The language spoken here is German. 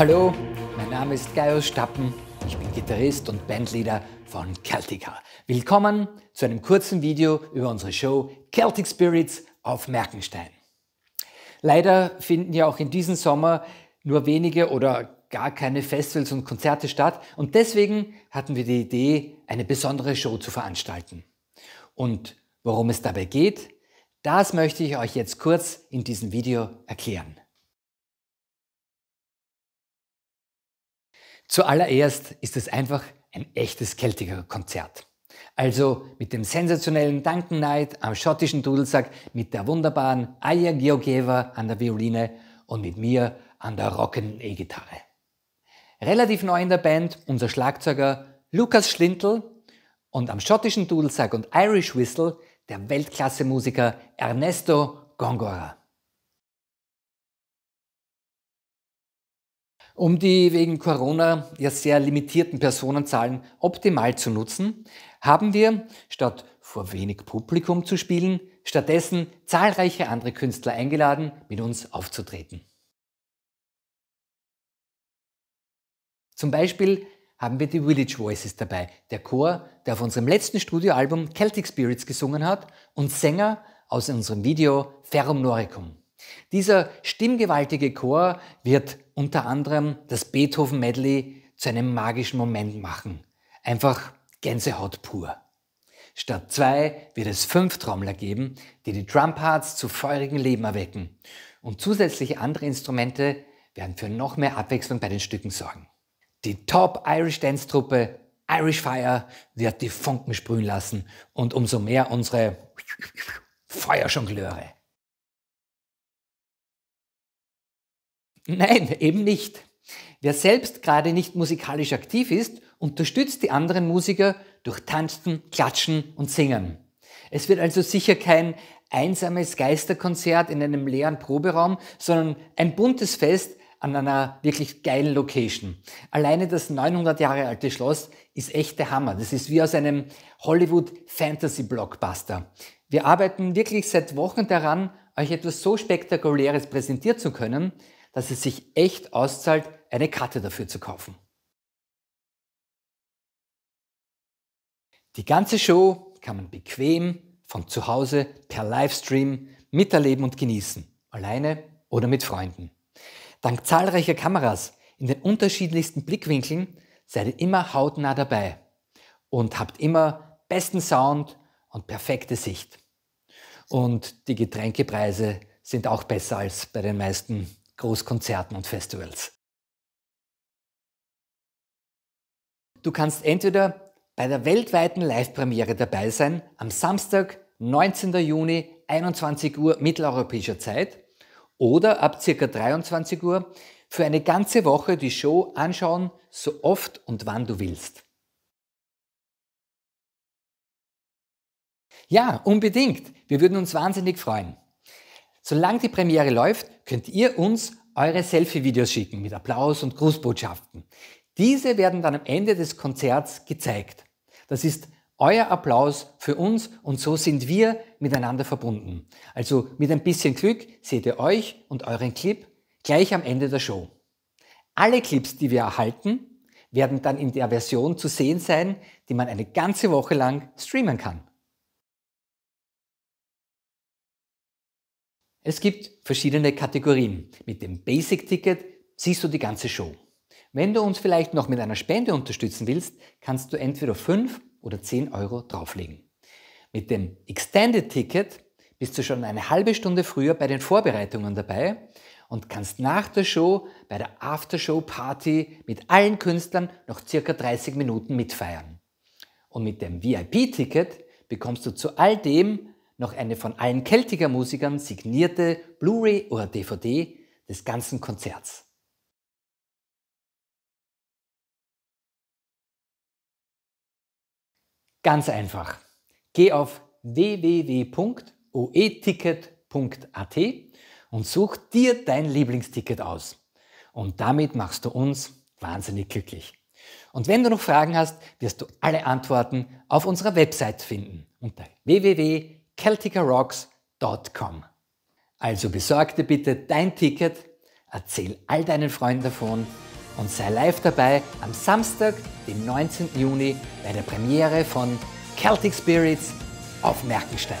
Hallo, mein Name ist Gaius Stappen, ich bin Gitarrist und Bandleader von Celtica. Willkommen zu einem kurzen Video über unsere Show Celtic Spirits auf Merkenstein. Leider finden ja auch in diesem Sommer nur wenige oder gar keine Festivals und Konzerte statt und deswegen hatten wir die Idee, eine besondere Show zu veranstalten. Und worum es dabei geht, das möchte ich euch jetzt kurz in diesem Video erklären. Zuallererst ist es einfach ein echtes keltischer Konzert. Also mit dem sensationellen Duncan Knight am schottischen Dudelsack, mit der wunderbaren Aya Georgieva an der Violine und mit mir an der rockenden E-Gitarre. Relativ neu in der Band unser Schlagzeuger Lukas Schlintl und am schottischen Dudelsack und Irish Whistle der Weltklasse-Musiker Ernesto Gongora. Um die wegen Corona ja sehr limitierten Personenzahlen optimal zu nutzen, haben wir, statt vor wenig Publikum zu spielen, stattdessen zahlreiche andere Künstler eingeladen, mit uns aufzutreten. Zum Beispiel haben wir die Village Voices dabei, der Chor, der auf unserem letzten Studioalbum Celtic Spirits gesungen hat und Sänger aus unserem Video Ferrum Noricum. Dieser stimmgewaltige Chor wird unter anderem das Beethoven-Medley zu einem magischen Moment machen. Einfach Gänsehaut pur. Statt zwei wird es fünf Trommler geben, die die Drumparts zu feurigem Leben erwecken. Und zusätzliche andere Instrumente werden für noch mehr Abwechslung bei den Stücken sorgen. Die Top Irish Dance Truppe Irish Fire wird die Funken sprühen lassen und umso mehr unsere Feuerjongleure. Nein, eben nicht. Wer selbst gerade nicht musikalisch aktiv ist, unterstützt die anderen Musiker durch Tanzen, Klatschen und Singen. Es wird also sicher kein einsames Geisterkonzert in einem leeren Proberaum, sondern ein buntes Fest an einer wirklich geilen Location. Alleine das 900 Jahre alte Schloss ist echt der Hammer. Das ist wie aus einem Hollywood-Fantasy-Blockbuster. Wir arbeiten wirklich seit Wochen daran, euch etwas so Spektakuläres präsentieren zu können, dass es sich echt auszahlt, eine Karte dafür zu kaufen. Die ganze Show kann man bequem von zu Hause per Livestream miterleben und genießen, alleine oder mit Freunden. Dank zahlreicher Kameras in den unterschiedlichsten Blickwinkeln seid ihr immer hautnah dabei und habt immer besten Sound und perfekte Sicht. Und die Getränkepreise sind auch besser als bei den meisten Großkonzerten und Festivals. Du kannst entweder bei der weltweiten Live-Premiere dabei sein, am Samstag, 19. Juni, 21 Uhr mitteleuropäischer Zeit, oder ab ca. 23 Uhr für eine ganze Woche die Show anschauen, so oft und wann du willst. Ja, unbedingt. Wir würden uns wahnsinnig freuen. Solange die Premiere läuft, könnt ihr uns eure Selfie-Videos schicken mit Applaus und Grußbotschaften. Diese werden dann am Ende des Konzerts gezeigt. Das ist euer Applaus für uns und so sind wir miteinander verbunden. Also mit ein bisschen Glück seht ihr euch und euren Clip gleich am Ende der Show. Alle Clips, die wir erhalten, werden dann in der Version zu sehen sein, die man eine ganze Woche lang streamen kann. Es gibt verschiedene Kategorien. Mit dem Basic-Ticket siehst du die ganze Show. Wenn du uns vielleicht noch mit einer Spende unterstützen willst, kannst du entweder 5 oder 10 Euro drauflegen. Mit dem Extended-Ticket bist du schon eine halbe Stunde früher bei den Vorbereitungen dabei und kannst nach der Show bei der Aftershow-Party mit allen Künstlern noch circa 30 Minuten mitfeiern. Und mit dem VIP-Ticket bekommst du zu all dem noch eine von allen Keltiger Musikern signierte Blu-ray oder DVD des ganzen Konzerts. Ganz einfach. Geh auf www.oeticket.at und such dir dein Lieblingsticket aus. Und damit machst du uns wahnsinnig glücklich. Und wenn du noch Fragen hast, wirst du alle Antworten auf unserer Website finden unter www celticarocks.com. Also dir bitte dein Ticket, erzähl all deinen Freunden davon und sei live dabei am Samstag, den 19. Juni, bei der Premiere von Celtic Spirits auf Merkenstein.